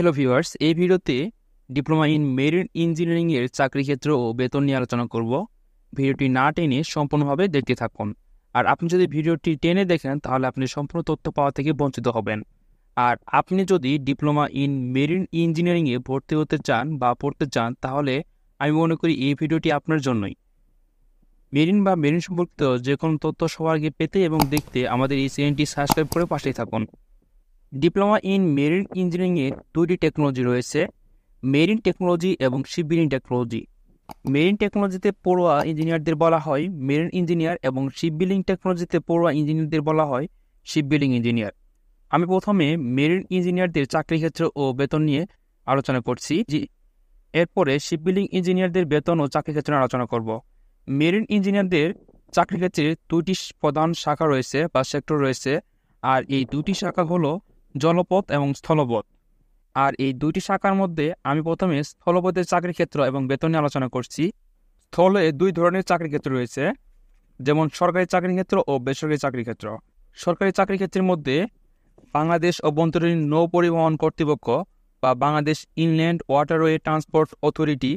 hello viewers এই ভিডিওতে diploma in marine ইঞ্জিনিয়ারিংয়ের চাকরি ক্ষেত্র ও বেতন নিয়ে আলোচনা করব ভিডিওটি না টেনে সম্পূর্ণভাবে দেখতে থাকুন আর আপনি যদি ভিডিওটি টেনে দেখেন তাহলে আপনি সম্পূর্ণ তথ্য পাওয়া থেকে বঞ্চিত হবেন আর আপনি যদি ডিপ্লোমা ইন মেরিন ইঞ্জিনিয়ারিংয়ে ভর্তি হতে চান বা পড়তে চান তাহলে আমি মনে করি এই ভিডিওটি আপনার জন্যই মেরিন বা মেরিন সম্পর্কিত যে কোনো তথ্য সবার আগে পেতে এবং দেখতে আমাদের এই চ্যানেলটি সাবস্ক্রাইব করে পাশেই থাকুন ডিপ্লোমা ইন মেরিন ইঞ্জিনিয়ারিংয়ের দুটি টেকনোলজি রয়েছে মেরিন টেকনোলজি এবং শিপবিল্ডিং টেকনোলজি মেরিন টেকনোলজিতে পড়ুয়া ইঞ্জিনিয়ারদের বলা হয় মেরিন ইঞ্জিনিয়ার এবং শিপবিল্ডিং টেকনোলজিতে পড়ুয়া ইঞ্জিনিয়ারদের বলা হয় শিপবিল্ডিং ইঞ্জিনিয়ার আমি প্রথমে মেরিন ইঞ্জিনিয়ারদের চাকরি ক্ষেত্র ও বেতন নিয়ে আলোচনা করছি জি এরপরে শিপবিল্ডিং ইঞ্জিনিয়ারদের বেতন ও চাকরি ক্ষেত্রে আলোচনা করব মেরিন ইঞ্জিনিয়ারদের চাকরি ক্ষেত্রে দুটি প্রধান শাখা রয়েছে বা সেক্টর রয়েছে আর এই দুটি শাখা হলো জলপথ এবং স্থলপথ আর এই দুইটি শাখার মধ্যে আমি প্রথমে স্থলপথের চাকরি ক্ষেত্র এবং বেতন নিয়ে আলোচনা করছি স্থলে দুই ধরনের চাকরি ক্ষেত্র রয়েছে যেমন সরকারি চাকরি ক্ষেত্র ও বেসরকারি চাকরি ক্ষেত্র সরকারি চাকরি ক্ষেত্রের মধ্যে বাংলাদেশ অভ্যন্তরীণ নৌ পরিবহন কর্তৃপক্ষ বা Bangladesh Inland Waterway Transport Authority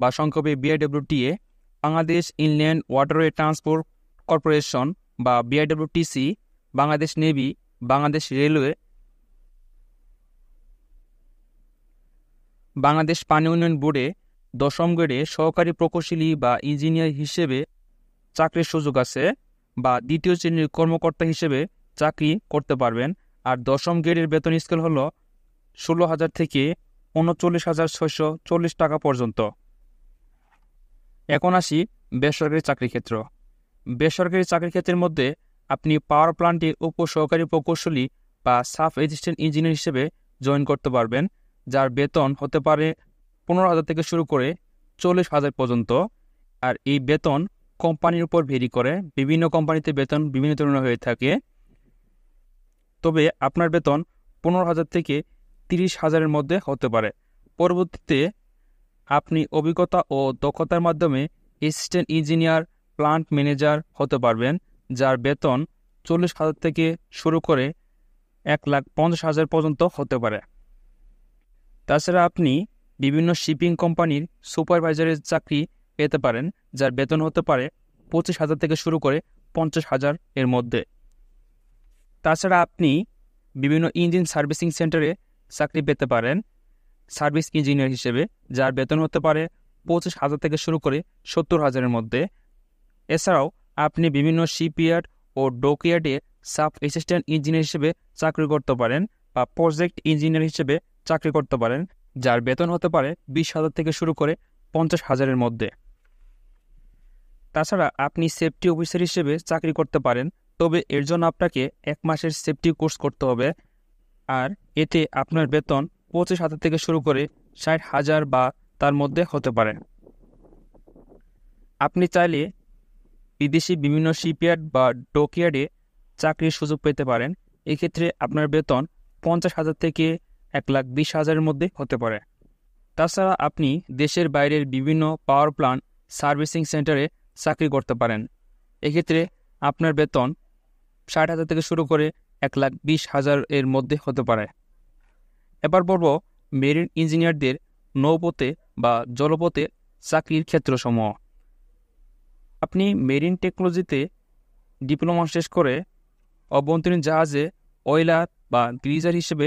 বা সংক্ষেপে BIWTA Bangladesh Inland Waterway Transport Corporation বা BIWTC Bangladesh Navy Bangladesh Railway Bangladesh পানি উন্নয়ন বোর্ডে দশম গ্রেডে সহকারী প্রকৌশলী বা ইঞ্জিনিয়ার হিসেবে চাকরির সুযোগ আছে বা দ্বিতীয় শ্রেণীর কর্মকর্তা হিসেবে চাকরি করতে পারবেন আর দশম গ্রেডের বেতন স্কেল হল ষোলো হাজার থেকে উনচল্লিশ হাজার ছয়শো চল্লিশ টাকা পর্যন্ত এখন আসি বেসরকারি চাকরি ক্ষেত্র বেসরকারি চাকরি ক্ষেত্রের মধ্যে আপনি পাওয়ার প্লান্টের উপসহকারী প্রকৌশলী বা সাব অ্যাসিস্ট্যান্ট ইঞ্জিনিয়ার হিসেবে জয়েন করতে পারবেন যার বেতন হতে পারে পনেরো হাজার থেকে শুরু করে চল্লিশ হাজার পর্যন্ত আর এই বেতন কোম্পানির উপর ভেরি করে বিভিন্ন কোম্পানিতে বেতন বিভিন্ন ধরনের হয়ে থাকে তবে আপনার বেতন পনেরো হাজার থেকে তিরিশ হাজারের মধ্যে হতে পারে পরবর্তীতে আপনি অভিজ্ঞতা ও দক্ষতার মাধ্যমে অ্যাসিস্ট্যান্ট ইঞ্জিনিয়ার প্লান্ট ম্যানেজার হতে পারবেন যার বেতন চল্লিশ হাজার থেকে শুরু করে এক লাখ পঞ্চাশ হাজার পর্যন্ত হতে পারে তাছাড়া আপনি বিভিন্ন শিপিং কোম্পানির সুপারভাইজারের চাকরি পেতে পারেন যার বেতন হতে পারে পঁচিশ হাজার থেকে শুরু করে পঞ্চাশ হাজার এর মধ্যে তাছাড়া আপনি বিভিন্ন ইঞ্জিন সার্ভিসিং সেন্টারে চাকরি পেতে পারেন সার্ভিস ইঞ্জিনিয়ার হিসেবে যার বেতন হতে পারে পঁচিশ হাজার থেকে শুরু করে সত্তর হাজারের মধ্যে এছাড়াও আপনি বিভিন্ন শিপইয়ার্ড ও ডোকইয়ার্ডে সাব অ্যাসিস্ট্যান্ট ইঞ্জিনিয়ার হিসেবে চাকরি করতে পারেন বা প্রজেক্ট ইঞ্জিনিয়ার হিসেবে চাকরি করতে পারেন যার বেতন হতে পারে বিশ হাজার থেকে শুরু করে পঞ্চাশ হাজারের মধ্যে তাছাড়া আপনি সেফটি অফিসার হিসেবে চাকরি করতে পারেন তবে এর জন্য আপনাকে এক মাসের সেফটি কোর্স করতে হবে আর এতে আপনার বেতন পঁচিশ হাজার থেকে শুরু করে ষাট হাজার বা তার মধ্যে হতে পারে আপনি চাইলে বিদেশি বিভিন্ন শিপইয়ার্ড বা ডকইয়ার্ডে চাকরির সুযোগ পেতে পারেন এক্ষেত্রে আপনার বেতন পঞ্চাশ হাজার থেকে এক লাখ বিশ হাজারের মধ্যে হতে পারে তাছাড়া আপনি দেশের বাইরের বিভিন্ন পাওয়ার প্লান্ট সার্ভিসিং সেন্টারে চাকরি করতে পারেন এক্ষেত্রে আপনার বেতন ষাট হাজার থেকে শুরু করে এক লাখ বিশ হাজার এর মধ্যে হতে পারে এবার বলব মেরিন ইঞ্জিনিয়ারদের নৌপথে বা জলপথে চাকরির ক্ষেত্রসমূহ আপনি মেরিন টেকনোলজিতে ডিপ্লোমা শেষ করে অভ্যন্তরীণ জাহাজে অয়লার বা গ্রিজার হিসেবে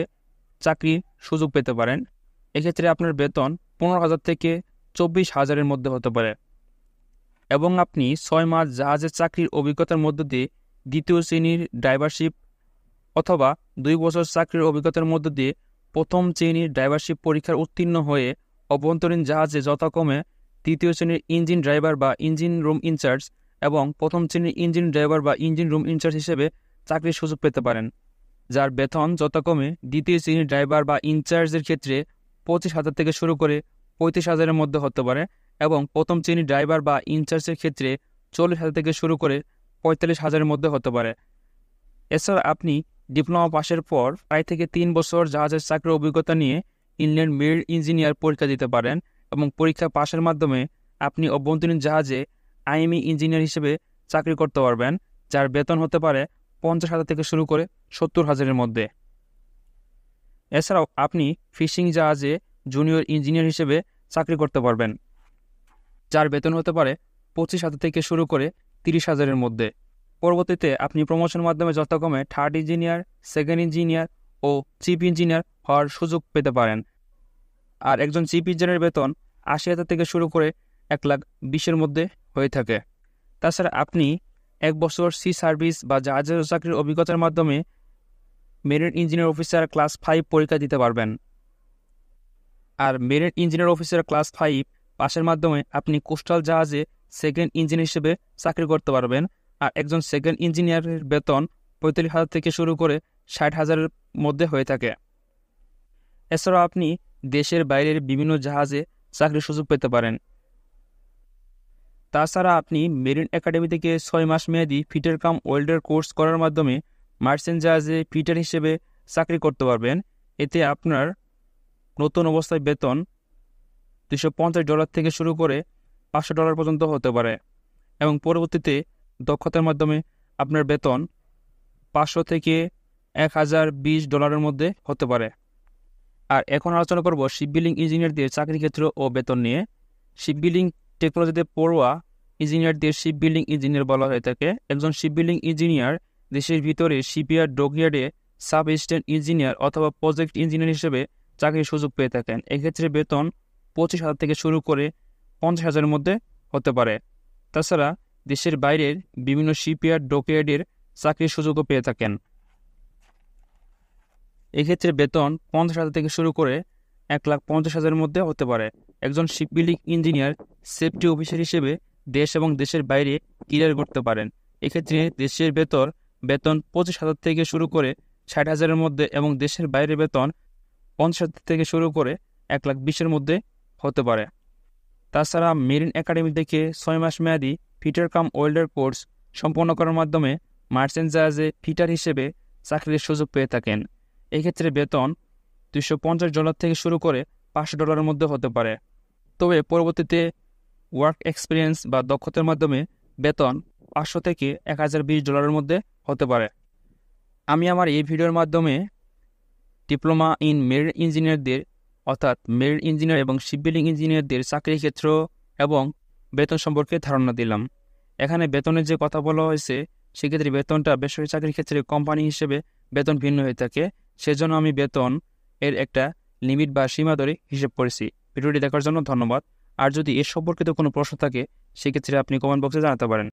চাকরির সুযোগ পেতে পারেন এক্ষেত্রে আপনার বেতন পনেরো হাজার থেকে চব্বিশ হাজারের মধ্যে হতে পারে এবং আপনি ছয় মাস জাহাজের চাকরির অভিজ্ঞতার মধ্য দিয়ে দ্বিতীয় শ্রেণীর ড্রাইভারশিপ অথবা দুই বছর চাকরির অভিজ্ঞতার মধ্য দিয়ে প্রথম শ্রেণীর ড্রাইভারশিপ পরীক্ষার উত্তীর্ণ হয়ে অভ্যন্তরীণ জাহাজে যথাক্রমে তৃতীয় শ্রেণীর ইঞ্জিন ড্রাইভার বা ইঞ্জিন রুম ইনচার্জ এবং প্রথম শ্রেণীর ইঞ্জিন ড্রাইভার বা ইঞ্জিন রুম ইনচার্জ হিসেবে চাকরির সুযোগ পেতে পারেন যার বেতন যত কমে দ্বিতীয় শ্রেণীর ড্রাইভার বা ইনচার্জের ক্ষেত্রে পঁচিশ হাজার থেকে শুরু করে পঁয়ত্রিশ হাজারের মধ্যে হতে পারে এবং প্রথম শ্রেণীর ড্রাইভার বা ইনচার্জের ক্ষেত্রে চল্লিশ হাজার থেকে শুরু করে পঁয়তাল্লিশ হাজারের মধ্যে হতে পারে এছাড়া আপনি ডিপ্লোমা পাশের পর প্রায় থেকে তিন বছর জাহাজের চাকরির অভিজ্ঞতা নিয়ে ইন্ডিয়ান মেল ইঞ্জিনিয়ার পরীক্ষা দিতে পারেন এবং পরীক্ষা পাশের মাধ্যমে আপনি অভ্যন্তরীণ জাহাজে আইএমই ইঞ্জিনিয়ার হিসেবে চাকরি করতে পারবেন যার বেতন হতে পারে পঞ্চাশ হাজার থেকে শুরু করে সত্তর হাজারের মধ্যে এছাড়াও আপনি ফিশিং জাহাজে জুনিয়র ইঞ্জিনিয়ার হিসেবে চাকরি করতে পারবেন যার বেতন হতে পারে পঁচিশ হাজার থেকে শুরু করে তিরিশ হাজারের মধ্যে পরবর্তীতে আপনি প্রমোশনের মাধ্যমে যথাক্রমে থার্ড ইঞ্জিনিয়ার সেকেন্ড ইঞ্জিনিয়ার ও চিফ ইঞ্জিনিয়ার হওয়ার সুযোগ পেতে পারেন আর একজন চিফ ইঞ্জিনিয়ারের বেতন আশি হাজার থেকে শুরু করে এক লাখ বিশের মধ্যে হয়ে থাকে তাছাড়া আপনি এক বছর সি সার্ভিস বা জাহাজের চাকরির অভিজ্ঞতার মাধ্যমে marine engineer officer class five পরীক্ষা দিতে পারবেন আর marine engineer officer class five পাশের মাধ্যমে আপনি কোস্টাল জাহাজে সেকেন্ড ইঞ্জিনিয়ার হিসেবে চাকরি করতে পারবেন আর একজন সেকেন্ড ইঞ্জিনিয়ারের বেতন পঁয়তাল্লিশ হাজার থেকে শুরু করে ষাট হাজারের মধ্যে হয়ে থাকে এছাড়াও আপনি দেশের বাইরের বিভিন্ন জাহাজে চাকরির সুযোগ পেতে পারেন তাছাড়া আপনি মেরিন একাডেমি থেকে ছয় মাস মেয়াদি ফিটার কাম ওয়েল্ডার কোর্স করার মাধ্যমে মার্চেন্ট জাহাজে ফিটার হিসেবে চাকরি করতে পারবেন এতে আপনার নতুন অবস্থায় বেতন দুশো পঞ্চাশ ডলার থেকে শুরু করে পাঁচশো ডলার পর্যন্ত হতে পারে এবং পরবর্তীতে দক্ষতার মাধ্যমে আপনার বেতন পাঁচশো থেকে এক হাজার বিশ ডলারের মধ্যে হতে পারে আর এখন আলোচনা করব শিপ বিল্ডিং ইঞ্জিনিয়ারদের চাকরি ক্ষেত্র ও বেতন নিয়ে শিপ বিল্ডিং টেকনোলজিতে পড়ুয়া ইঞ্জিনিয়ারদের শিপ বিল্ডিং ইঞ্জিনিয়ার বলা হয়ে থাকে একজন শিপ বিল্ডিং ইঞ্জিনিয়ার দেশের ভিতরে শিপইয়ার্ড ডগইয়ার্ডে সাব এসিস্ট্যান্ট ইঞ্জিনিয়ার অথবা প্রজেক্ট ইঞ্জিনিয়ার হিসেবে চাকরির সুযোগ পেয়ে থাকেন এক্ষেত্রে বেতন পঁচিশ হাজার থেকে শুরু করে পঞ্চাশ হাজারের মধ্যে হতে পারে তাছাড়া দেশের বাইরের বিভিন্ন শিপইয়ার্ড ডকইয়ার্ডের চাকরির সুযোগও পেয়ে থাকেন এক্ষেত্রে বেতন পঞ্চাশ হাজার থেকে শুরু করে এক লাখ পঞ্চাশ হাজারের মধ্যে হতে পারে একজন শিপবিল্ডিং ইঞ্জিনিয়ার সেফটি অফিসার হিসেবে দেশ এবং দেশের বাইরে ক্লিয়ার করতে পারেন এক্ষেত্রে দেশের বেতন বেতন পঁচিশ হাজার থেকে শুরু করে ষাট হাজারের মধ্যে এবং দেশের বাইরে বেতন পঞ্চাশ হাজার থেকে শুরু করে এক লাখ বিশের মধ্যে হতে পারে তাছাড়া মেরিন একাডেমি থেকে ছয় মাস মেয়াদি ফিটার কাম ওয়েল্ডার কোর্স সম্পন্ন করার মাধ্যমে মার্চেন্ট জাহাজে ফিটার হিসেবে চাকরির সুযোগ পেয়ে থাকেন এক্ষেত্রে বেতন দুশো পঞ্চাশ ডলার থেকে শুরু করে পাঁচশো ডলারের মধ্যে হতে পারে তবে পরবর্তীতে ওয়ার্ক এক্সপিরিয়েন্স বা দক্ষতার মাধ্যমে বেতন পাঁচশো থেকে এক হাজার বিশ ডলারের মধ্যে হতে পারে আমি আমার এই ভিডিওর মাধ্যমে ডিপ্লোমা ইন মেরিন ইঞ্জিনিয়ারদের অর্থাৎ মেরিন ইঞ্জিনিয়ার এবং শিপবিল্ডিং ইঞ্জিনিয়ারদের চাকরির ক্ষেত্র এবং বেতন সম্পর্কে ধারণা দিলাম এখানে বেতনের যে কথা বলা হয়েছে সেক্ষেত্রে বেতনটা বেসরকারি চাকরির ক্ষেত্রে কোম্পানি হিসেবে বেতন ভিন্ন হয়ে থাকে সেজন্য আমি বেতন এর একটা লিমিট বা সীমা ধরে হিসেব করেছি ভিডিওটি দেখার জন্য ধন্যবাদ আর যদি এর সম্পর্কিত কোনো প্রশ্ন থাকে সেক্ষেত্রে আপনি কমেন্ট বক্সে জানাতে পারেন